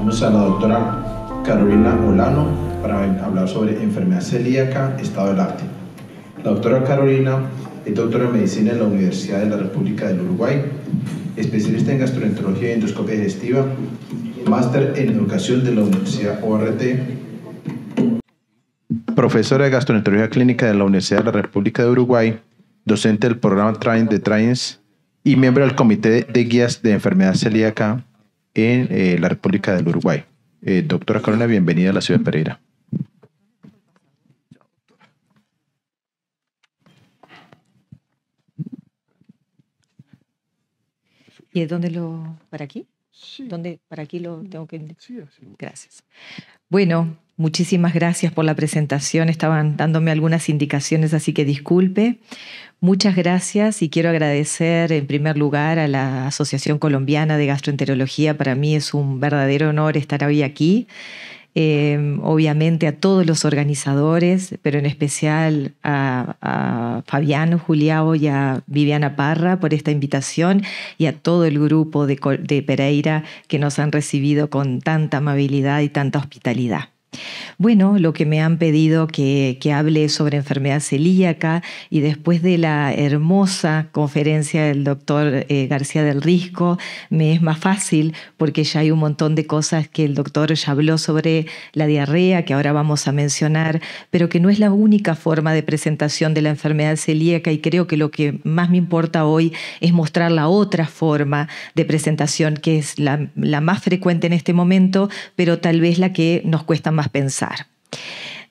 Vamos a la doctora Carolina Olano para hablar sobre enfermedad celíaca, estado del arte. La doctora Carolina es doctora en medicina en la Universidad de la República del Uruguay, especialista en gastroenterología y endoscopia digestiva, máster en educación de la Universidad ORT, profesora de gastroenterología clínica de la Universidad de la República de Uruguay, docente del programa Train de Trains y miembro del Comité de Guías de Enfermedad Celíaca en eh, la República del Uruguay. Eh, doctora Carolina, bienvenida a la ciudad de Pereira. ¿Y es dónde lo... para aquí? Donde ¿Para aquí lo mm. tengo que...? Gracias. Bueno, muchísimas gracias por la presentación. Estaban dándome algunas indicaciones, así que disculpe. Muchas gracias y quiero agradecer en primer lugar a la Asociación Colombiana de Gastroenterología. Para mí es un verdadero honor estar hoy aquí Em, obviamente a todos los organizadores, pero en especial a, a Fabiano Juliao y a Viviana Parra por esta invitación y a todo el grupo de Pereira que nos han recibido con tanta amabilidad y tanta hospitalidad. Bueno, lo que me han pedido que, hable sobre enfermedad celíaca y después de la hermosa conferencia del doctor eh, García del Risco, me es más fácil porque ya hay un montón de cosas que el doctor ya habló sobre la diarrea, que ahora vamos a mencionar, pero que no es la única forma de presentación de la enfermedad celíaca y creo que lo que más me importa hoy es mostrar la otra forma de presentación, que es la más frecuente en este momento, pero tal vez la que nos cuesta más pensar.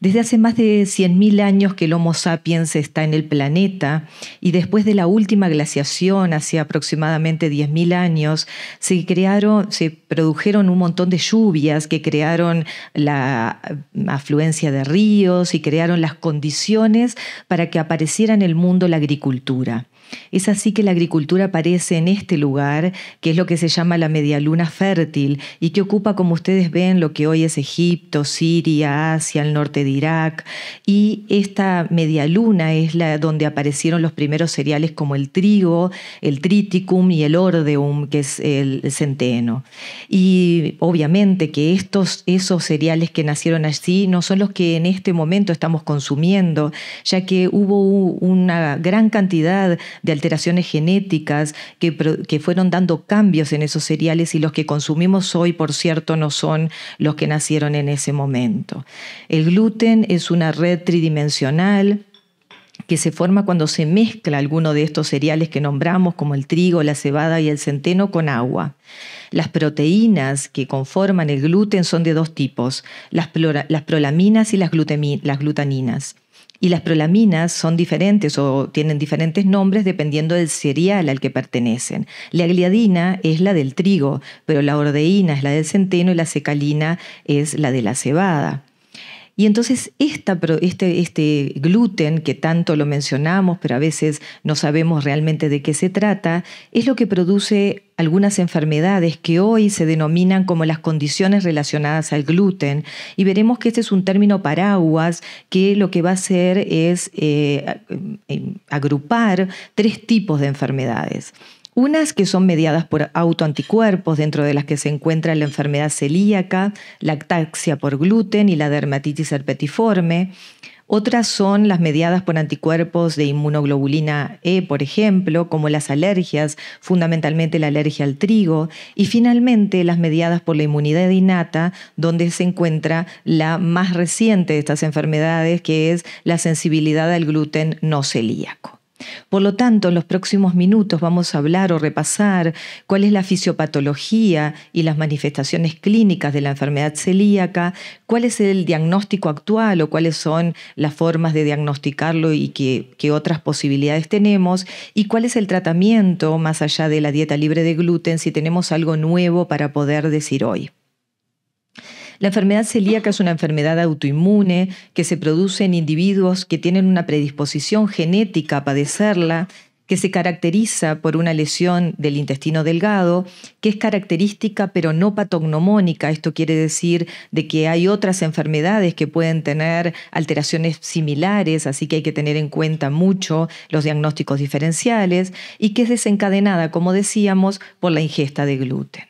Desde hace más de 100.000 años que el Homo sapiens está en el planeta y después de la última glaciación, hace aproximadamente 10.000 años, se crearon, se produjeron un montón de lluvias que crearon la afluencia de ríos y crearon las condiciones para que apareciera en el mundo la agricultura. Es así que la agricultura aparece en este lugar, que es lo que se llama la medialuna fértil y que ocupa, como ustedes ven, lo que hoy es Egipto, Siria, Asia, el norte de Irak. Y esta medialuna es la donde aparecieron los primeros cereales como el trigo, el triticum y el ordeum, que es el centeno. Y obviamente que estos, esos cereales que nacieron allí no son los que en este momento estamos consumiendo, ya que hubo una gran cantidad de alteraciones genéticas que, fueron dando cambios en esos cereales y los que consumimos hoy, por cierto, no son los que nacieron en ese momento. El gluten es una red tridimensional que se forma cuando se mezcla alguno de estos cereales que nombramos, como el trigo, la cebada y el centeno, con agua. Las proteínas que conforman el gluten son de dos tipos, las, prolaminas y las, las glutaninas y las prolaminas son diferentes o tienen diferentes nombres dependiendo del cereal al que pertenecen. La gliadina es la del trigo, pero la ordeína es la del centeno y la secalina es la de la cebada. Y entonces este, este, gluten, que tanto lo mencionamos, pero a veces no sabemos realmente de qué se trata, es lo que produce algunas enfermedades que hoy se denominan como las condiciones relacionadas al gluten y veremos que este es un término paraguas que lo que va a hacer es eh, em, agrupar tres tipos de enfermedades. Unas que son mediadas por autoanticuerpos, dentro de las que se encuentra la enfermedad celíaca, lactaxia por gluten y la dermatitis herpetiforme. Otras son las mediadas por anticuerpos de inmunoglobulina E, por ejemplo, como las alergias, fundamentalmente la alergia al trigo, y finalmente las mediadas por la inmunidad innata, donde se encuentra la más reciente de estas enfermedades, que es la sensibilidad al gluten no celíaco. Por lo tanto, en los próximos minutos vamos a hablar o repasar cuál es la fisiopatología y las manifestaciones clínicas de la enfermedad celíaca, cuál es el diagnóstico actual o cuáles son las formas de diagnosticarlo y qué, otras posibilidades tenemos, y cuál es el tratamiento más allá de la dieta libre de gluten si tenemos algo nuevo para poder decir hoy. La enfermedad celíaca es una enfermedad autoinmune que se produce en individuos que tienen una predisposición genética a padecerla, que se caracteriza por una lesión del intestino delgado, que es característica pero no patognomónica. Esto quiere decir de que hay otras enfermedades que pueden tener alteraciones similares, así que hay que tener en cuenta mucho los diagnósticos diferenciales y que es desencadenada, como decíamos, por la ingesta de gluten.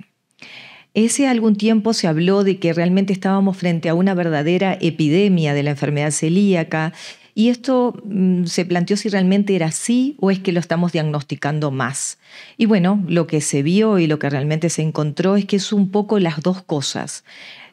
Hace algún tiempo se habló de que realmente estábamos frente a una verdadera epidemia de la enfermedad celíaca y esto mm, se planteó si realmente era así o es que lo estamos diagnosticando más. Y bueno, lo que se vio y lo que realmente se encontró es que es un poco las dos cosas.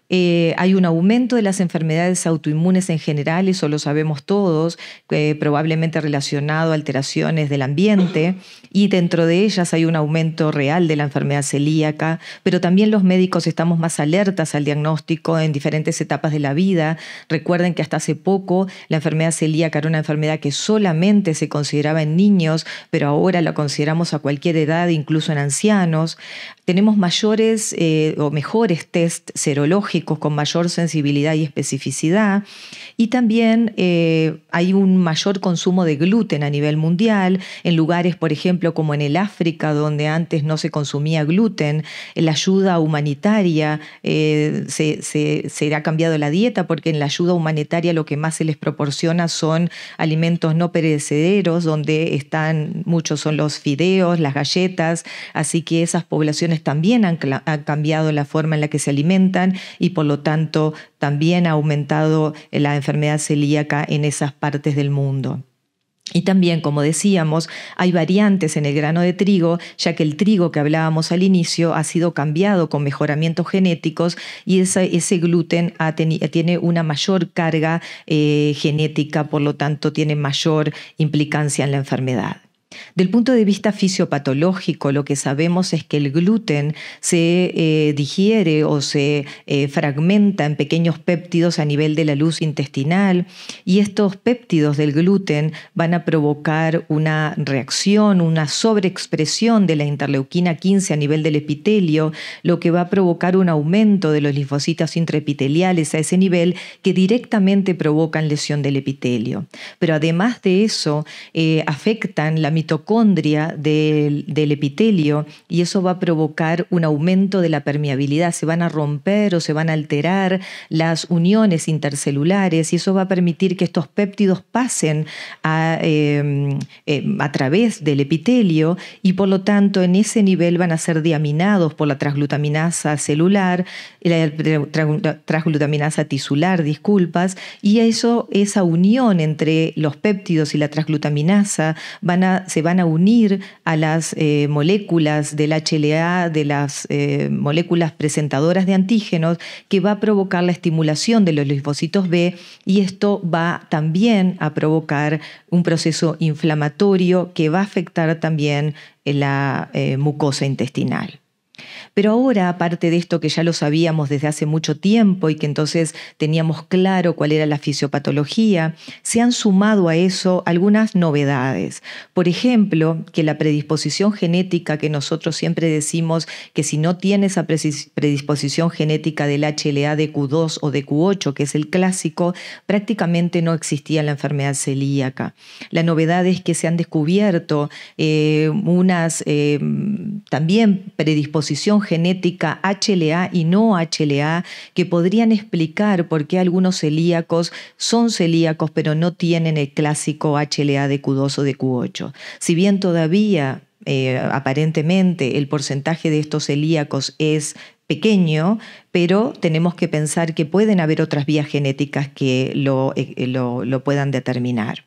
Eh, hay un aumento de las enfermedades autoinmunes en general, eso lo sabemos todos, eh, probablemente relacionado a alteraciones del ambiente, y dentro de ellas hay un aumento real de la enfermedad celíaca, pero también los médicos estamos más alertas al diagnóstico en diferentes etapas de la vida. Recuerden que hasta hace poco la enfermedad celíaca era una enfermedad que solamente se consideraba en niños, pero ahora la consideramos a cualquier edad, incluso en ancianos. Tenemos mayores eh, o mejores test serológicos con mayor sensibilidad y especificidad. Y también eh, hay un mayor consumo de gluten a nivel mundial, en lugares, por ejemplo, como en el África, donde antes no se consumía gluten, la ayuda humanitaria, eh, se, ha cambiado la dieta, porque en la ayuda humanitaria lo que más se les proporciona son alimentos no perecederos, donde están, muchos son los fideos, las galletas, así que esas poblaciones también han, cambiado la forma en la que se alimentan y por lo tanto también ha aumentado eh, la enfermedad celíaca en esas partes del mundo. Y también, como decíamos, hay variantes en el grano de trigo, ya que el trigo que hablábamos al inicio ha sido cambiado con mejoramientos genéticos y ese, gluten tiene una mayor carga eh, genética, por lo tanto tiene mayor implicancia en la enfermedad. Del punto de vista fisiopatológico, lo que sabemos es que el gluten se eh, digiere o se eh, fragmenta en pequeños péptidos a nivel de la luz intestinal y estos péptidos del gluten van a provocar una reacción, una sobreexpresión de la interleuquina 15 a nivel del epitelio, lo que va a provocar un aumento de los linfocitos intraepiteliales a ese nivel que directamente provocan lesión del epitelio. Pero además de eso, eh, afectan la mitocondria del, epitelio y eso va a provocar un aumento de la permeabilidad. Se van a romper o se van a alterar las uniones intercelulares y eso va a permitir que estos péptidos pasen a, em, em, través del epitelio y por lo tanto en ese nivel van a ser diaminados por la transglutaminasa celular, la transglutaminasa tisular, disculpas, y eso, esa unión entre los péptidos y la transglutaminasa van a se van a unir a las eh, moléculas del HLA, de las eh, moléculas presentadoras de antígenos, que va a provocar la estimulación de los linfocitos B y esto va también a provocar un proceso inflamatorio que va a afectar también la eh, mucosa intestinal. Pero ahora, aparte de esto que ya lo sabíamos desde hace mucho tiempo y que entonces teníamos claro cuál era la fisiopatología, se han sumado a eso algunas novedades. Por ejemplo, que la predisposición genética que nosotros siempre decimos que si no tiene esa predisposición genética del HLA de Q2 o de Q8, que es el clásico, prácticamente no existía la enfermedad celíaca. La novedad es que se han descubierto eh, unas eh, también predisposiciones genética HLA y no HLA que podrían explicar por qué algunos celíacos son celíacos pero no tienen el clásico HLA de Q2 o de Q8. Si bien todavía eh, aparentemente el porcentaje de estos celíacos es pequeño, pero tenemos que pensar que pueden haber otras vías genéticas que lo eh, puedan determinar.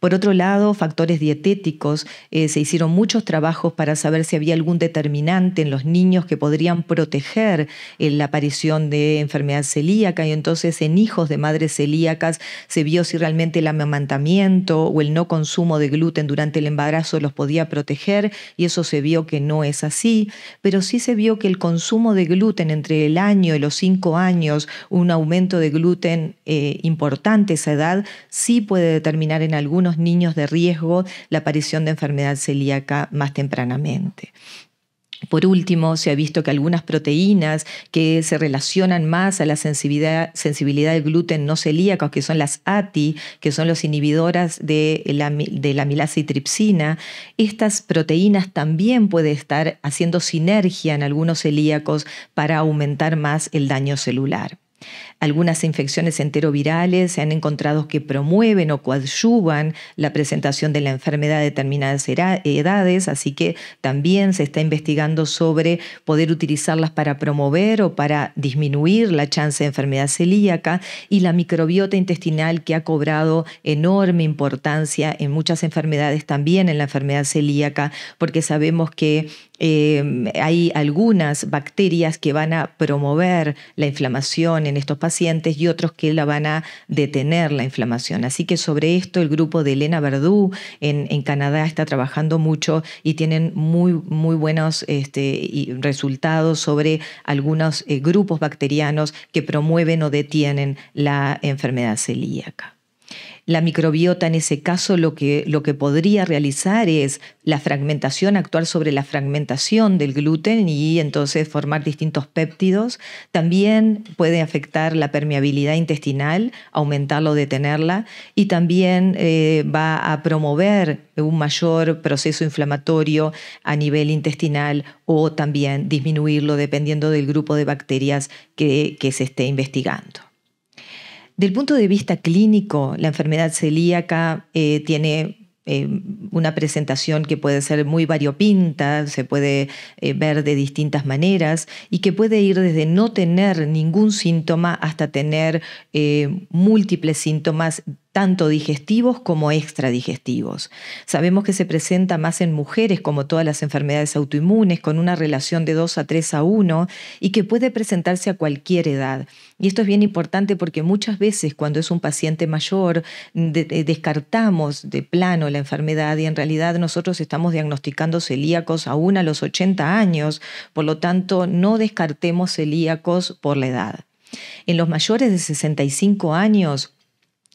Por otro lado, factores dietéticos, eh, se hicieron muchos trabajos para saber si había algún determinante en los niños que podrían proteger eh, la aparición de enfermedad celíaca y entonces en hijos de madres celíacas se vio si realmente el amamantamiento o el no consumo de gluten durante el embarazo los podía proteger y eso se vio que no es así, pero sí se vio que el consumo de gluten entre el año y los cinco años, un aumento de gluten eh, importante esa edad, sí puede determinar en algunos niños de riesgo la aparición de enfermedad celíaca más tempranamente. Por último, se ha visto que algunas proteínas que se relacionan más a la sensibilidad, sensibilidad al gluten no celíacos que son las ATI, que son los inhibidoras de la, de y tripsina, estas proteínas también pueden estar haciendo sinergia en algunos celíacos para aumentar más el daño celular. Algunas infecciones enterovirales se han encontrado que promueven o coadyuvan la presentación de la enfermedad a determinadas edades, así que también se está investigando sobre poder utilizarlas para promover o para disminuir la chance de enfermedad celíaca y la microbiota intestinal que ha cobrado enorme importancia en muchas enfermedades, también en la enfermedad celíaca, porque sabemos que eh, hay algunas bacterias que van a promover la inflamación en estos pacientes pacientes y otros que la van a detener la inflamación. Así que sobre esto el grupo de Elena Verdú en, Canadá está trabajando mucho y tienen muy, muy buenos este, resultados sobre algunos eh, grupos bacterianos que promueven o detienen la enfermedad celíaca. La microbiota en ese caso lo que, lo que podría realizar es la fragmentación, actuar sobre la fragmentación del gluten y entonces formar distintos péptidos. También puede afectar la permeabilidad intestinal, aumentarla o detenerla y también eh, va a promover un mayor proceso inflamatorio a nivel intestinal o también disminuirlo dependiendo del grupo de bacterias que, que se esté investigando. Del punto de vista clínico, la enfermedad celíaca eh, tiene eh, una presentación que puede ser muy variopinta, se puede eh, ver de distintas maneras y que puede ir desde no tener ningún síntoma hasta tener múltiples síntomas tanto digestivos como extradigestivos. Sabemos que se presenta más en mujeres como todas las enfermedades autoinmunes, con una relación de 2 a 3 a 1 y que puede presentarse a cualquier edad. Y esto es bien importante porque muchas veces cuando es un paciente mayor eh, descartamos de plano la enfermedad y en realidad nosotros estamos diagnosticando celíacos aún a los 80 años, por lo tanto no descartemos celíacos por la edad. En los mayores de 65 años,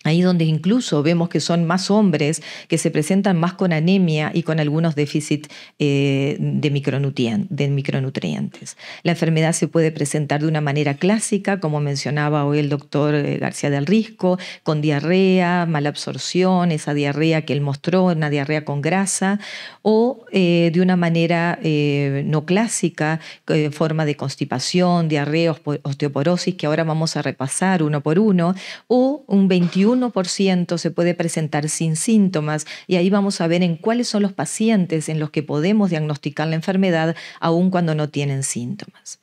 Ahí donde incluso vemos que son más hombres que se presentan más con anemia y con algunos déficits eh, de, micronutrientes. La enfermedad se puede presentar de una manera clásica, como mencionaba hoy el doctor eh, García del Risco, con diarrea, mala absorción, esa diarrea que él mostró, una diarrea con grasa, o eh, de una manera no clásica, en forma de constipación, diarrea, osteoporosis, que ahora vamos a repasar uno por uno, o un 21 1% se puede presentar sin síntomas y ahí vamos a ver en cuáles son los pacientes en los que podemos diagnosticar la enfermedad aun cuando no tienen síntomas.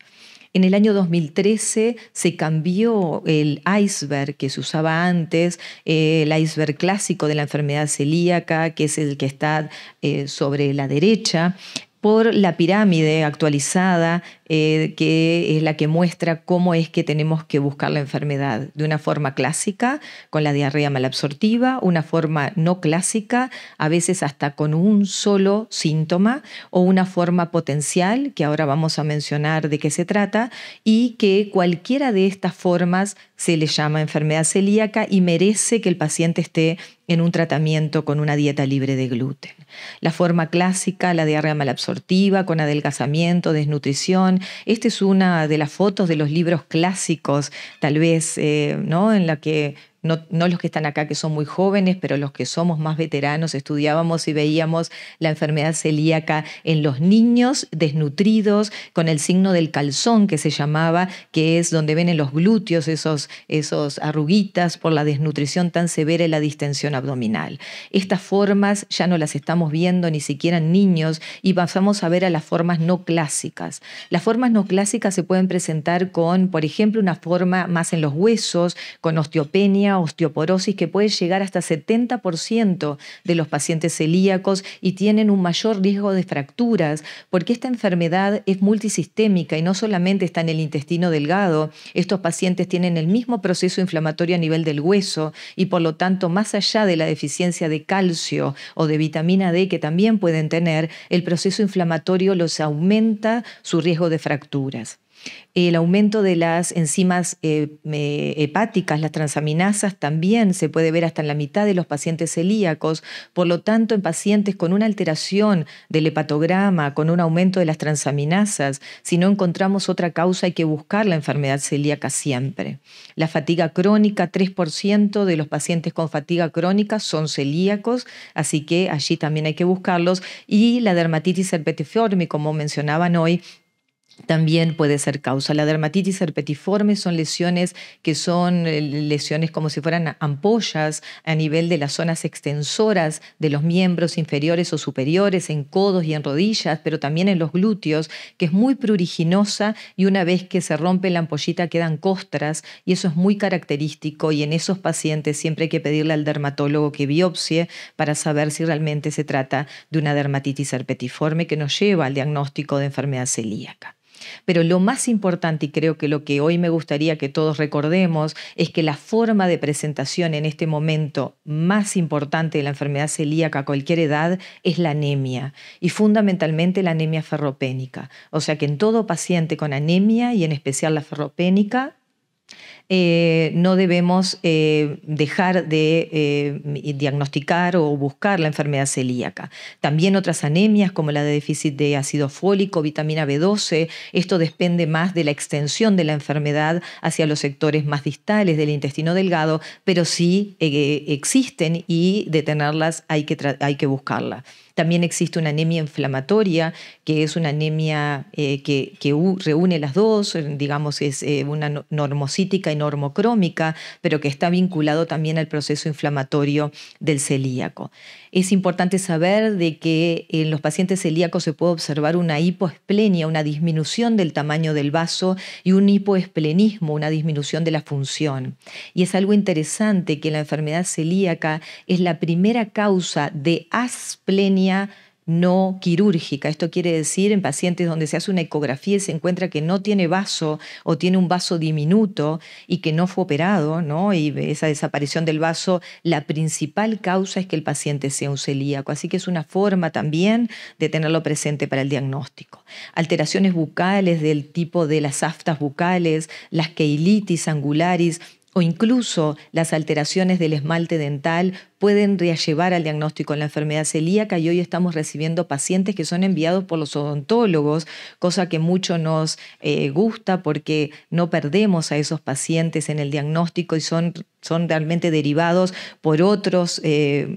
En el año 2013 se cambió el iceberg que se usaba antes, el iceberg clásico de la enfermedad celíaca, que es el que está eh, sobre la derecha, por la pirámide actualizada, eh, que es la que muestra cómo es que tenemos que buscar la enfermedad. De una forma clásica, con la diarrea malabsortiva, una forma no clásica, a veces hasta con un solo síntoma, o una forma potencial, que ahora vamos a mencionar de qué se trata, y que cualquiera de estas formas se le llama enfermedad celíaca y merece que el paciente esté en un tratamiento con una dieta libre de gluten. La forma clásica, la diarrea malabsortiva, con adelgazamiento, desnutrición. Esta es una de las fotos de los libros clásicos, tal vez, eh, ¿no? En la que no, los que están acá que son muy jóvenes, pero los que somos más veteranos, estudiábamos y veíamos la enfermedad celíaca en los niños desnutridos, con el signo del calzón que se llamaba, que es donde ven en los glúteos esos, esos arruguitas por la desnutrición tan severa y la distensión abdominal. Estas formas ya no las estamos viendo ni siquiera en niños y pasamos a ver a las formas no clásicas. Las formas no clásicas se pueden presentar con, por ejemplo, una forma más en los huesos, con osteopenia, osteoporosis que puede llegar hasta 70% de los pacientes celíacos y tienen un mayor riesgo de fracturas, porque esta enfermedad es multisistémica y no solamente está en el intestino delgado, estos pacientes tienen el mismo proceso inflamatorio a nivel del hueso y por lo tanto más allá de la deficiencia de calcio o de vitamina D que también pueden tener, el proceso inflamatorio los aumenta su riesgo de fracturas. El aumento de las enzimas eh, hepáticas, las transaminasas, también se puede ver hasta en la mitad de los pacientes celíacos. Por lo tanto, en pacientes con una alteración del hepatograma, con un aumento de las transaminasas, si no encontramos otra causa hay que buscar la enfermedad celíaca siempre. La fatiga crónica, 3% de los pacientes con fatiga crónica son celíacos, así que allí también hay que buscarlos. Y la dermatitis herpetiforme, como mencionaban hoy, también puede ser causa. La dermatitis herpetiforme son lesiones que son eh, lesiones como si fueran ampollas a nivel de las zonas extensoras de los miembros inferiores o superiores, en codos y en rodillas, pero también en los glúteos, que es muy pruriginosa y una vez que se rompe la ampollita quedan costras y eso es muy característico y en esos pacientes siempre hay que pedirle al dermatólogo que biopsie para saber si realmente se trata de una dermatitis herpetiforme que nos lleva al diagnóstico de enfermedad celíaca. Pero lo más importante, y creo que lo que hoy me gustaría que todos recordemos, es que la forma de presentación en este momento más importante de la enfermedad celíaca a cualquier edad es la anemia, y fundamentalmente la anemia ferropénica. O sea que en todo paciente con anemia, y en especial la ferropénica, eh, no debemos eh, dejar de eh, diagnosticar o buscar la enfermedad celíaca. También otras anemias como la de déficit de ácido fólico, vitamina B12, esto depende más de la extensión de la enfermedad hacia los sectores más distales del intestino delgado, pero sí existen y detenerlas hay que, hay que buscarla. También existe una anemia inflamatoria, que es una anemia que, reúne las dos, digamos, es una normocítica normocrómica, pero que está vinculado también al proceso inflamatorio del celíaco. Es importante saber de que en los pacientes celíacos se puede observar una hipoesplenia, una disminución del tamaño del vaso y un hipoesplenismo, una disminución de la función. Y es algo interesante que la enfermedad celíaca es la primera causa de asplenia no quirúrgica. Esto quiere decir en pacientes donde se hace una ecografía y se encuentra que no tiene vaso o tiene un vaso diminuto y que no fue operado, ¿no? Y esa desaparición del vaso, la principal causa es que el paciente sea un celíaco. Así que es una forma también de tenerlo presente para el diagnóstico. Alteraciones bucales del tipo de las aftas bucales, las queilitis angularis, o incluso las alteraciones del esmalte dental pueden reallevar al diagnóstico en la enfermedad celíaca y hoy estamos recibiendo pacientes que son enviados por los odontólogos, cosa que mucho nos eh, gusta porque no perdemos a esos pacientes en el diagnóstico y son, realmente derivados por otras eh,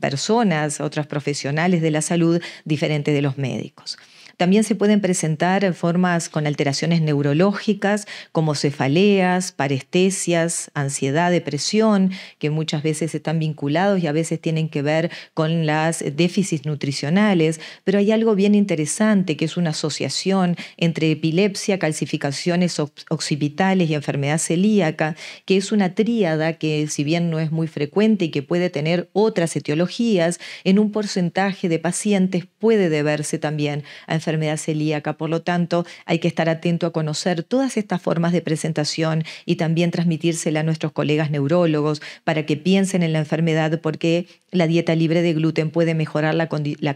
personas, otras profesionales de la salud diferentes de los médicos. También se pueden presentar formas con alteraciones neurológicas como cefaleas, parestesias, ansiedad, depresión, que muchas veces están vinculados y a veces tienen que ver con las déficits nutricionales, pero hay algo bien interesante que es una asociación entre epilepsia, calcificaciones occipitales y enfermedad celíaca, que es una tríada que si bien no es muy frecuente y que puede tener otras etiologías, en un porcentaje de pacientes puede deberse también a enfermedades celíaca. Por lo tanto, hay que estar atento a conocer todas estas formas de presentación y también transmitírsela a nuestros colegas neurólogos para que piensen en la enfermedad porque la dieta libre de gluten puede mejorar la,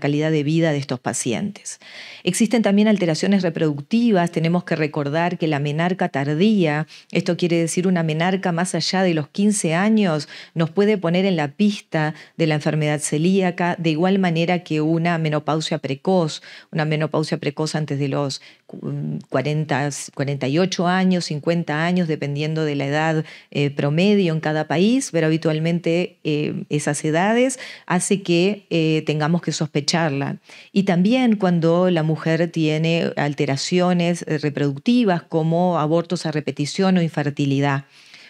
calidad de vida de estos pacientes. Existen también alteraciones reproductivas. Tenemos que recordar que la menarca tardía, esto quiere decir una menarca más allá de los 15 años, nos puede poner en la pista de la enfermedad celíaca de igual manera que una menopausia precoz. Una menopausia pausa precoz antes de los 40, mm, 48 años, 50 años, dependiendo de la edad eh, promedio en cada país, pero habitualmente eh, esas edades hace que eh, tengamos que sospecharla. Y también cuando la mujer tiene alteraciones reproductivas como abortos a repetición o infertilidad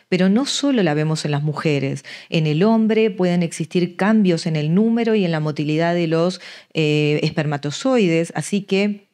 pero no solo la vemos en las mujeres, en el hombre pueden existir cambios en el número y en la motilidad de los eh, espermatozoides, así que...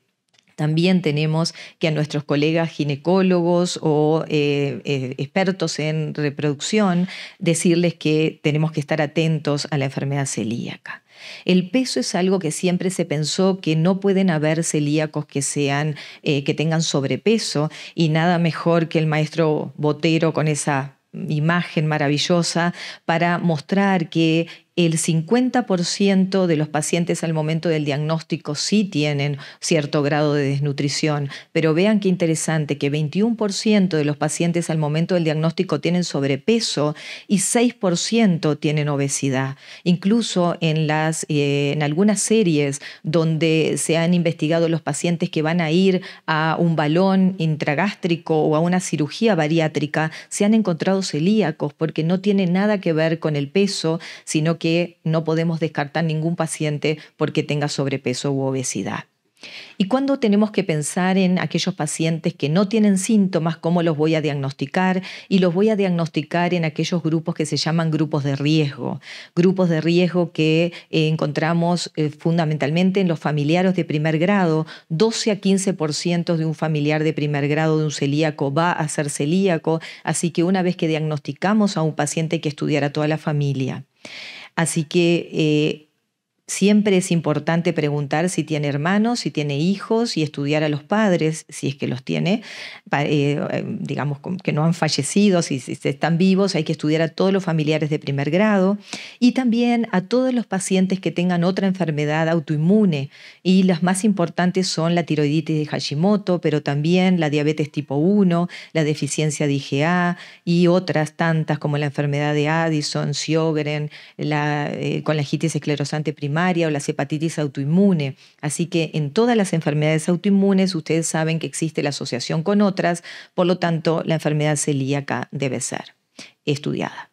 También tenemos que a nuestros colegas ginecólogos o eh, eh, expertos en reproducción decirles que tenemos que estar atentos a la enfermedad celíaca. El peso es algo que siempre se pensó que no pueden haber celíacos que, sean, eh, que tengan sobrepeso y nada mejor que el maestro Botero con esa imagen maravillosa para mostrar que el 50% de los pacientes al momento del diagnóstico sí tienen cierto grado de desnutrición, pero vean qué interesante que 21% de los pacientes al momento del diagnóstico tienen sobrepeso y 6% tienen obesidad. Incluso en, las, eh, en algunas series donde se han investigado los pacientes que van a ir a un balón intragástrico o a una cirugía bariátrica, se han encontrado celíacos porque no tiene nada que ver con el peso, sino que que no podemos descartar ningún paciente porque tenga sobrepeso u obesidad. ¿Y cuándo tenemos que pensar en aquellos pacientes que no tienen síntomas, cómo los voy a diagnosticar? Y los voy a diagnosticar en aquellos grupos que se llaman grupos de riesgo. Grupos de riesgo que eh, encontramos eh, fundamentalmente en los familiares de primer grado. 12 a 15% de un familiar de primer grado de un celíaco va a ser celíaco, así que una vez que diagnosticamos a un paciente hay que estudiar a toda la familia. Así que eh, Siempre es importante preguntar si tiene hermanos, si tiene hijos y estudiar a los padres, si es que los tiene, eh, eh, digamos que no han fallecido, si, están vivos, hay que estudiar a todos los familiares de primer grado y también a todos los pacientes que tengan otra enfermedad autoinmune. Y las más importantes son la tiroiditis de Hashimoto, pero también la diabetes tipo 1, la deficiencia de IgA y otras tantas como la enfermedad de Addison, Sjogren eh, con la esclerosante primaria o la hepatitis autoinmune. Así que en todas las enfermedades autoinmunes ustedes saben que existe la asociación con otras, por lo tanto la enfermedad celíaca debe ser estudiada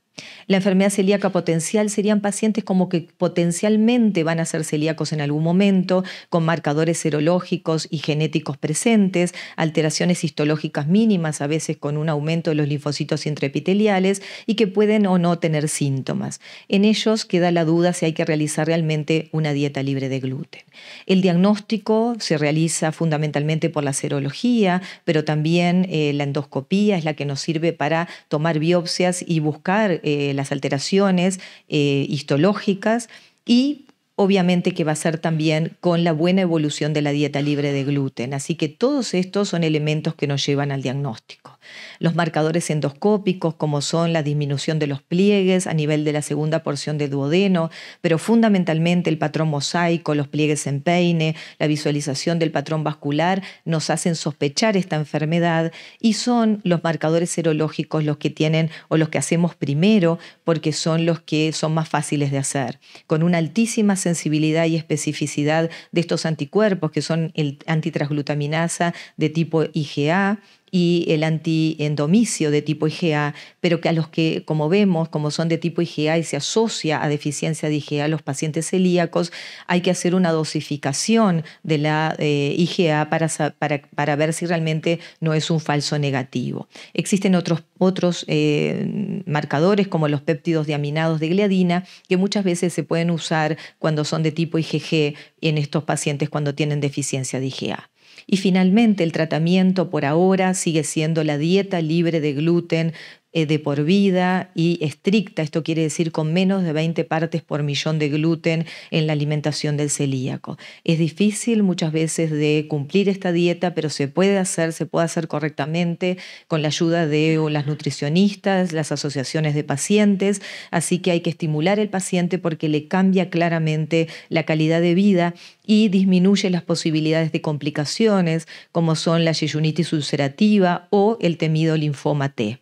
la enfermedad celíaca potencial serían pacientes como que potencialmente van a ser celíacos en algún momento, con marcadores serológicos y genéticos presentes, alteraciones histológicas mínimas, a veces con un aumento de los linfocitos intraepiteliales y que pueden o no tener síntomas. En ellos queda la duda si hay que realizar realmente una dieta libre de gluten. El diagnóstico se realiza fundamentalmente por la serología, pero también eh, la endoscopía es la que nos sirve para tomar biopsias y buscar eh, las alteraciones eh, histológicas y obviamente que va a ser también con la buena evolución de la dieta libre de gluten. Así que todos estos son elementos que nos llevan al diagnóstico. Los marcadores endoscópicos, como son la disminución de los pliegues a nivel de la segunda porción de duodeno, pero fundamentalmente el patrón mosaico, los pliegues en peine, la visualización del patrón vascular, nos hacen sospechar esta enfermedad y son los marcadores serológicos los que tienen o los que hacemos primero porque son los que son más fáciles de hacer, con una altísima sensibilidad y especificidad de estos anticuerpos que son el antitransglutaminasa de tipo IgA, y el antiendomicio de tipo IgA, pero que a los que, como vemos, como son de tipo IgA y se asocia a deficiencia de IgA, los pacientes celíacos, hay que hacer una dosificación de la eh, IgA para, ver si realmente no es un falso negativo. Existen otros, otros eh, marcadores como los péptidos diaminados de gliadina que muchas veces se pueden usar cuando son de tipo IgG en estos pacientes cuando tienen deficiencia de IgA. Y finalmente el tratamiento por ahora sigue siendo la dieta libre de gluten, eh, de por vida y estricta, esto quiere decir con menos de 20 partes por millón de gluten en la alimentación del celíaco. Es difícil muchas veces de cumplir esta dieta, pero se puede hacer, se puede hacer correctamente con la ayuda de las nutricionistas, las asociaciones de pacientes, así que hay que estimular al paciente porque le cambia claramente la calidad de vida y disminuye las posibilidades de complicaciones como son la yeyunitis ulcerativa o el temido linfoma T.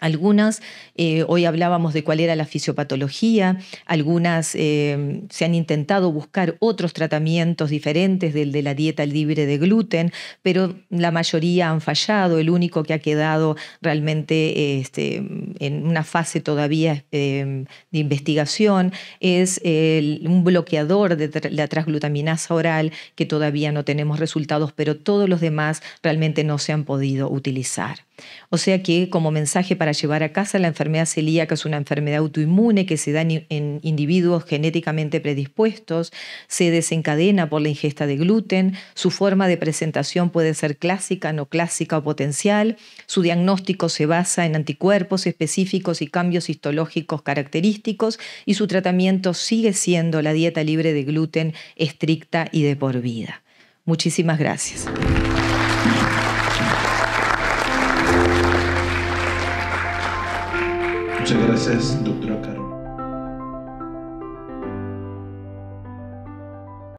Algunas, eh, hoy hablábamos de cuál era la fisiopatología, algunas eh, se han intentado buscar otros tratamientos diferentes del de la dieta libre de gluten, pero la mayoría han fallado, el único que ha quedado realmente este, en una fase todavía eh, de investigación es un bloqueador de la transglutaminasa oral que todavía no tenemos resultados, pero todos los demás realmente no se han podido utilizar. O sea que como mensaje para llevar a casa la enfermedad celíaca es una enfermedad autoinmune que se da en, individuos genéticamente predispuestos, se desencadena por la ingesta de gluten, su forma de presentación puede ser clásica, no clásica o potencial, su diagnóstico se basa en anticuerpos específicos y cambios histológicos característicos y su tratamiento sigue siendo la dieta libre de gluten estricta y de por vida. Muchísimas gracias. Muchas gracias, doctora.